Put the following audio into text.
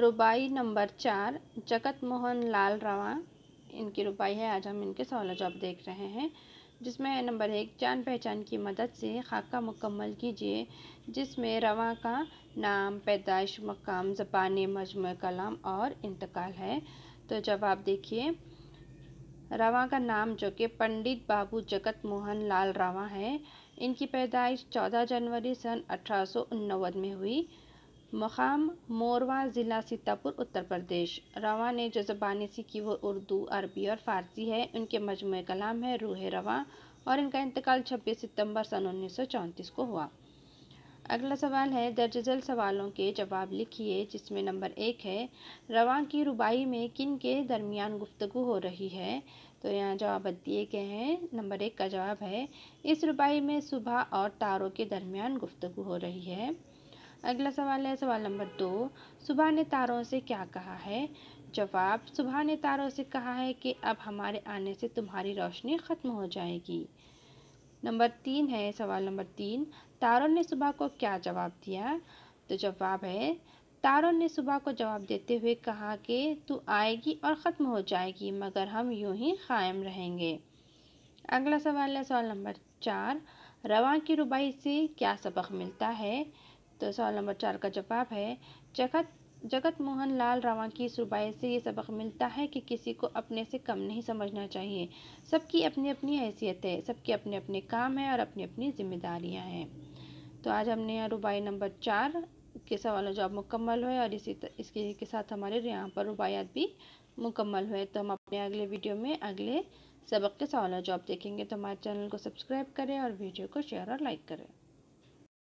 रुबाई number चार जगत मोहन लाल रवा इनकी रुबाई है आज हम इनके सवाल जवाब देख रहे हैं जिसमें नंबर एक जान पहचान की मदद से खाका मुकम्मल कीजिए जिसमें रवा का नाम पैदाइश मकाम ज़बान मजमु कलाम और इंतकाल है तो जवाब देखिए रवा का नाम जो कि पंडित बाबू जगत मोहन लाल रवा है इनकी पैदाइश 14 जनवरी सन अठारह में हुई मकाम मोरवा ज़िला सीतापुर उत्तर प्रदेश रवा ने जो ज़बानी सीखी वो उर्दू अरबी और फ़ारसी है उनके मजमू कलाम है रूह रवा और इनका इंतकाल छब्बीस सितम्बर सन उन्नीस सौ चौंतीस को हुआ अगला सवाल है दर्ज झल सवालों के जवाब लिखिए जिसमें नंबर एक है रवा की रुबाई में किन के दरमियान गुफ्तगु हो रही है तो यहाँ जवाब दिए गए हैं नंबर एक का जवाब है इस रुबाई में सुबह और तारों के दरमियान गुफ्तु हो रही है अगला सवाल है सवाल नंबर दो सुबह ने तारों से क्या कहा है जवाब सुबह ने तारों से कहा है कि अब हमारे आने से तुम्हारी रोशनी ख़त्म हो जाएगी नंबर तीन है सवाल नंबर तीन तारों ने सुबह को क्या जवाब दिया तो जवाब है तारों ने सुबह को जवाब देते हुए कहा कि तू आएगी और ख़त्म हो जाएगी मगर हम यूं ही कायम रहेंगे अगला सवाल है सवाल नंबर चार रवा की रुबाई से क्या सबक मिलता है तो सवाल नंबर चार का जवाब है जगत जगत मोहन लाल की सुबाई से ये सबक मिलता है कि किसी को अपने से कम नहीं समझना चाहिए सबकी अपनी अपनी हैसियत है सबके अपने अपने काम हैं और अपनी अपनी जिम्मेदारियां हैं तो आज हमने रुबाई नंबर चार के सवाल जवाब मुकम्मल हुए और इसी इसके के साथ हमारे यहाँ पर रुबायात भी मुकम्मल हुए तो हम अपने अगले वीडियो में अगले सबक के सवाल जवाब देखेंगे तो हमारे चैनल को सब्सक्राइब करें और वीडियो को शेयर और लाइक करें